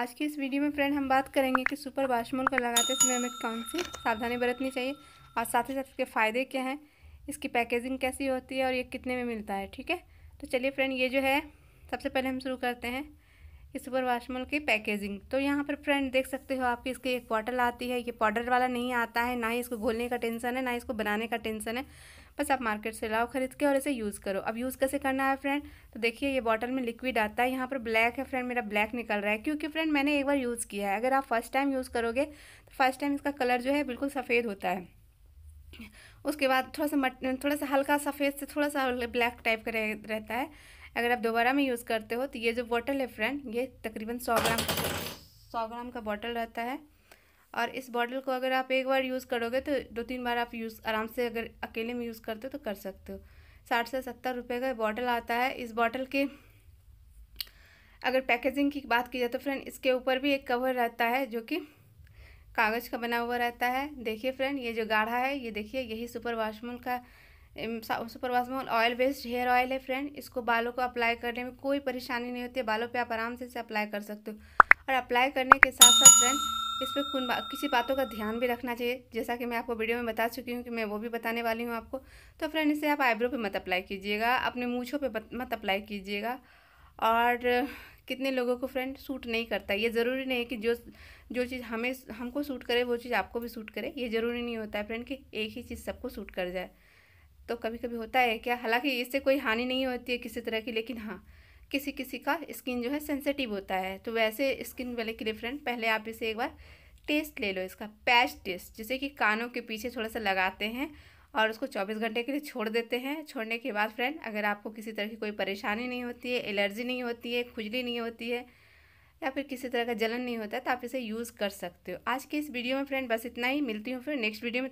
आज की इस वीडियो में फ्रेंड हम बात करेंगे कि सुपर वाशमोल का लगाते समय हमें कौन सी सावधानी बरतनी चाहिए और साथ ही साथ इसके फ़ायदे क्या हैं इसकी पैकेजिंग कैसी होती है और ये कितने में मिलता है ठीक है तो चलिए फ्रेंड ये जो है सबसे पहले हम शुरू करते हैं ये सुपर वाशमल की पैकेजिंग तो यहाँ पर फ्रेंड देख सकते हो आपकी इसकी एक बॉटल आती है ये पाउडर वाला नहीं आता है ना ही इसको घोलने का टेंशन है ना इसको बनाने का टेंशन है बस आप मार्केट से लाओ खरीद के और इसे यूज़ करो अब यूज़ कैसे करना है फ्रेंड तो देखिए ये बॉटल में लिक्विड आता है यहाँ पर ब्लैक है फ्रेंड मेरा ब्लैक निकल रहा है क्योंकि फ्रेंड मैंने एक बार यूज़ किया है अगर आप फर्स्ट टाइम यूज़ करोगे तो फर्स्ट टाइम इसका कलर जो है बिल्कुल सफ़ेद होता है उसके बाद थोड़ा सा मट थोड़ा सा हल्का सफ़ेद से थोड़ा सा ब्लैक टाइप का रहता है अगर आप दोबारा में यूज़ करते हो तो ये जो बॉटल है फ्रेंड ये तकरीबन सौ ग्राम सौ ग्राम का बॉटल रहता है और इस बॉटल को अगर आप एक बार यूज़ करोगे तो दो तीन बार आप यूज़ आराम से अगर अकेले में यूज़ करते हो तो कर सकते हो साठ से सत्तर रुपये का बॉटल आता है इस बॉटल के अगर पैकेजिंग की बात की जाए तो फ्रेंड इसके ऊपर भी एक कवर रहता है जो कि कागज़ का बना हुआ रहता है देखिए फ्रेंड ये जो गाढ़ा है ये देखिए यही सुपर वाशमूल का वाश महल ऑयल बेस्ड हेयर ऑयल है फ्रेंड इसको बालों को अप्लाई करने में कोई परेशानी नहीं होती है बालों पे आप आराम से इसे अप्लाई कर सकते हो और अप्लाई करने के साथ साथ फ्रेंड इस पर कौन बा, किसी बातों का ध्यान भी रखना चाहिए जैसा कि मैं आपको वीडियो में बता चुकी हूँ कि मैं वो भी बताने वाली हूँ आपको तो फ्रेंड इसे आप आईब्रो पे मत अप्लाई कीजिएगा अपने मूछों पे मत अप्लाई कीजिएगा और कितने लोगों को फ्रेंड सूट नहीं करता ये ज़रूरी नहीं है कि जो जो चीज़ हमें हमको सूट करे वो चीज़ आपको भी सूट करे ये ज़रूरी नहीं होता है फ्रेंड कि एक ही चीज़ सबको सूट कर जाए तो कभी कभी होता है क्या हालांकि इससे कोई हानि नहीं होती है किसी तरह की लेकिन हाँ किसी किसी का स्किन जो है सेंसिटिव होता है तो वैसे स्किन वाले के लिए फ्रेंड पहले आप इसे एक बार टेस्ट ले लो इसका पैच टेस्ट जिसे कि कानों के पीछे थोड़ा सा लगाते हैं और उसको 24 घंटे के लिए छोड़ देते हैं छोड़ने के बाद फ्रेंड अगर आपको किसी तरह की कोई परेशानी नहीं होती है एलर्जी नहीं होती है खुजली नहीं होती है या फिर किसी तरह का जलन नहीं होता है तो आप इसे यूज़ कर सकते हो आज के इस वीडियो में फ्रेंड बस इतना ही मिलती हूँ फिर नेक्स्ट वीडियो में